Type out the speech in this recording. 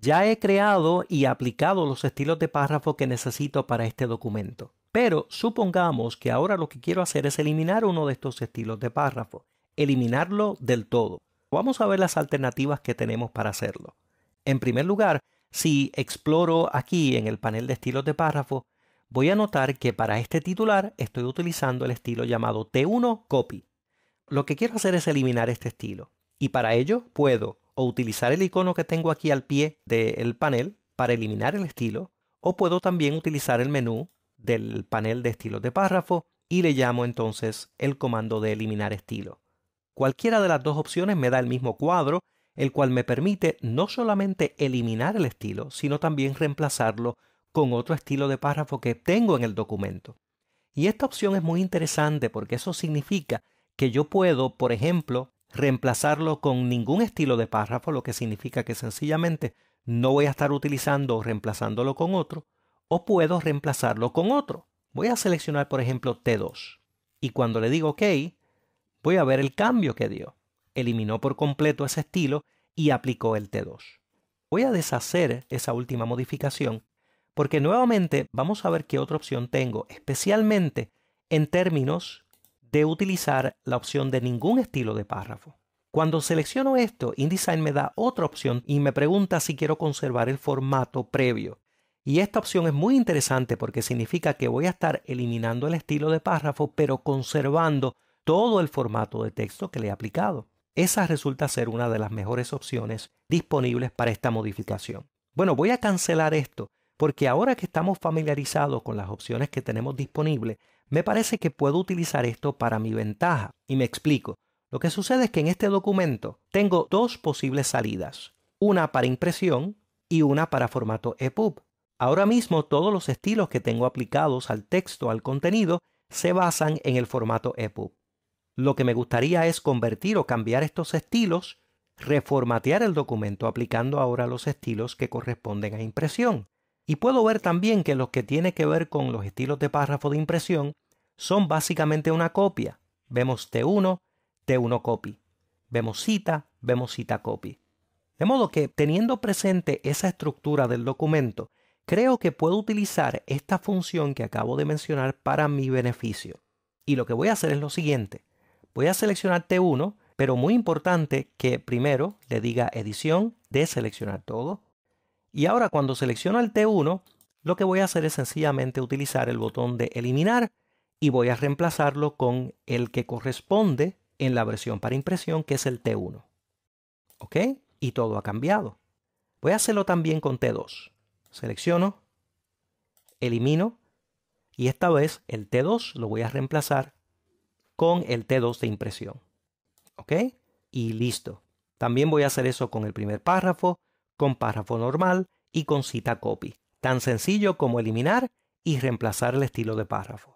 Ya he creado y aplicado los estilos de párrafo que necesito para este documento. Pero supongamos que ahora lo que quiero hacer es eliminar uno de estos estilos de párrafo, eliminarlo del todo. Vamos a ver las alternativas que tenemos para hacerlo. En primer lugar, si exploro aquí en el panel de estilos de párrafo, voy a notar que para este titular estoy utilizando el estilo llamado T1 Copy. Lo que quiero hacer es eliminar este estilo. Y para ello puedo o utilizar el icono que tengo aquí al pie del panel para eliminar el estilo, o puedo también utilizar el menú del panel de estilos de párrafo y le llamo entonces el comando de eliminar estilo. Cualquiera de las dos opciones me da el mismo cuadro, el cual me permite no solamente eliminar el estilo, sino también reemplazarlo con otro estilo de párrafo que tengo en el documento. Y esta opción es muy interesante porque eso significa que yo puedo, por ejemplo, reemplazarlo con ningún estilo de párrafo, lo que significa que sencillamente no voy a estar utilizando o reemplazándolo con otro, o puedo reemplazarlo con otro. Voy a seleccionar, por ejemplo, T2. Y cuando le digo OK, voy a ver el cambio que dio. Eliminó por completo ese estilo y aplicó el T2. Voy a deshacer esa última modificación porque nuevamente vamos a ver qué otra opción tengo, especialmente en términos utilizar la opción de ningún estilo de párrafo. Cuando selecciono esto, InDesign me da otra opción y me pregunta si quiero conservar el formato previo. Y esta opción es muy interesante porque significa que voy a estar eliminando el estilo de párrafo, pero conservando todo el formato de texto que le he aplicado. Esa resulta ser una de las mejores opciones disponibles para esta modificación. Bueno, voy a cancelar esto porque ahora que estamos familiarizados con las opciones que tenemos disponibles, me parece que puedo utilizar esto para mi ventaja. Y me explico. Lo que sucede es que en este documento tengo dos posibles salidas, una para impresión y una para formato EPUB. Ahora mismo todos los estilos que tengo aplicados al texto, al contenido, se basan en el formato EPUB. Lo que me gustaría es convertir o cambiar estos estilos, reformatear el documento aplicando ahora los estilos que corresponden a impresión. Y puedo ver también que los que tiene que ver con los estilos de párrafo de impresión son básicamente una copia. Vemos T1, T1 copy. Vemos cita, vemos cita copy. De modo que, teniendo presente esa estructura del documento, creo que puedo utilizar esta función que acabo de mencionar para mi beneficio. Y lo que voy a hacer es lo siguiente. Voy a seleccionar T1, pero muy importante que primero le diga edición, deseleccionar todo, y ahora cuando selecciono el T1, lo que voy a hacer es sencillamente utilizar el botón de eliminar y voy a reemplazarlo con el que corresponde en la versión para impresión, que es el T1. ¿Ok? Y todo ha cambiado. Voy a hacerlo también con T2. Selecciono, elimino y esta vez el T2 lo voy a reemplazar con el T2 de impresión. ¿Ok? Y listo. También voy a hacer eso con el primer párrafo con párrafo normal y con cita copy. Tan sencillo como eliminar y reemplazar el estilo de párrafo.